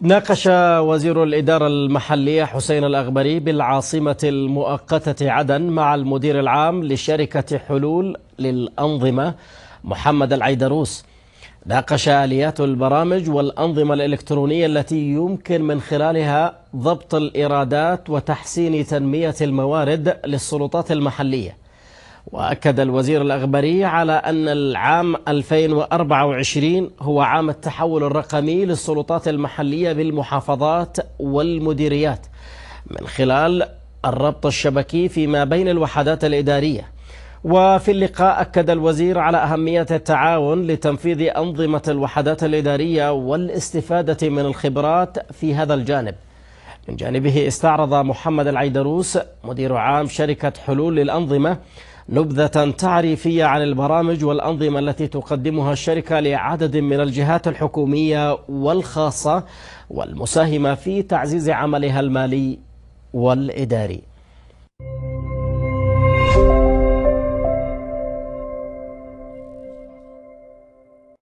ناقش وزير الإدارة المحلية حسين الأغبري بالعاصمة المؤقتة عدن مع المدير العام لشركة حلول للأنظمة محمد العيدروس ناقش آليات البرامج والأنظمة الإلكترونية التي يمكن من خلالها ضبط الإيرادات وتحسين تنمية الموارد للسلطات المحلية وأكد الوزير الأخباري على أن العام 2024 هو عام التحول الرقمي للسلطات المحلية بالمحافظات والمديريات من خلال الربط الشبكي فيما بين الوحدات الإدارية وفي اللقاء أكد الوزير على أهمية التعاون لتنفيذ أنظمة الوحدات الإدارية والاستفادة من الخبرات في هذا الجانب من جانبه استعرض محمد العيدروس مدير عام شركة حلول للأنظمة نبذة تعريفية عن البرامج والأنظمة التي تقدمها الشركة لعدد من الجهات الحكومية والخاصة والمساهمة في تعزيز عملها المالي والإداري